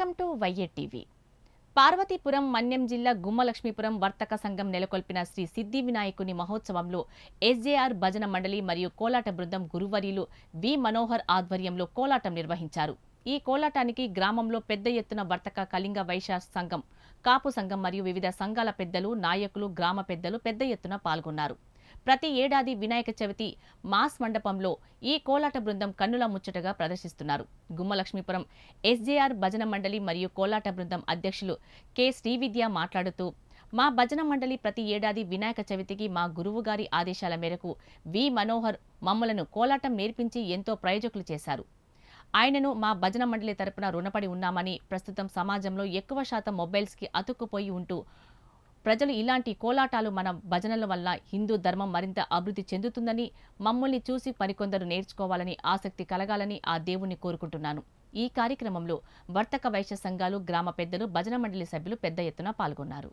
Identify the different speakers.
Speaker 1: welcome to YA TV Parvathipuram Manyam జిల్లా గుమ్మలక్ష్మీపురం వర్తక సంఘం నెలకొల్పిన శ్రీ సిద్ధి వినాయకుని మహోత్సవంలో ఎస్జేఆర్ భజన మండలి మరియు కోలాట బృందం గురువర్యులు వి మనోహర్ ఆధ్వర్యంలో కోలాటం నిర్వహించారు ఈ కోలాటానికి గ్రామంలో పెద్ద ఎత్తున వర్తక కళింగ వైశ్య సంఘం కాపు సంఘం మరియు వివిధ సంఘాల పెద్దలు నాయకులు గ్రామ పెద్దలు పెద్ద ఎత్తున పాల్గొన్నారు ప్రతి ఏడాది వినాయక చవితి మాస్ మండపంలో ఈ కోలాట బృందం కన్నుల ముచ్చటగా ప్రదర్శిస్తున్నారు గుమ్మలక్ష్మీపురం ఎస్జేఆర్ భజన మండలి మరియు కోలాట బృందం అధ్యక్షులు కె శ్రీవిద్య మాట్లాడుతూ మా భజన మండలి ప్రతి ఏడాది వినాయక చవితికి మా గురువుగారి ఆదేశాల మేరకు వి మనోహర్ మమ్మలను కోలాటం నేర్పించి ఎంతో ప్రయోజకులు చేశారు ఆయనను మా భజన మండలి తరపున రుణపడి ఉన్నామని ప్రస్తుతం సమాజంలో ఎక్కువ శాతం మొబైల్స్కి అతుక్కుపోయి ఉంటూ ప్రజలు ఇలాంటి కోలాటాలు మన భజనల వల్ల హిందూ ధర్మం మరింత అభివృద్ధి చెందుతుందని మమ్మల్ని చూసి మరికొందరు నేర్చుకోవాలని ఆసక్తి కలగాలని ఆ దేవుణ్ణి కోరుకుంటున్నాను ఈ కార్యక్రమంలో వర్తక వైశ్య సంఘాలు గ్రామ పెద్దలు భజన మండలి సభ్యులు పెద్ద ఎత్తున పాల్గొన్నారు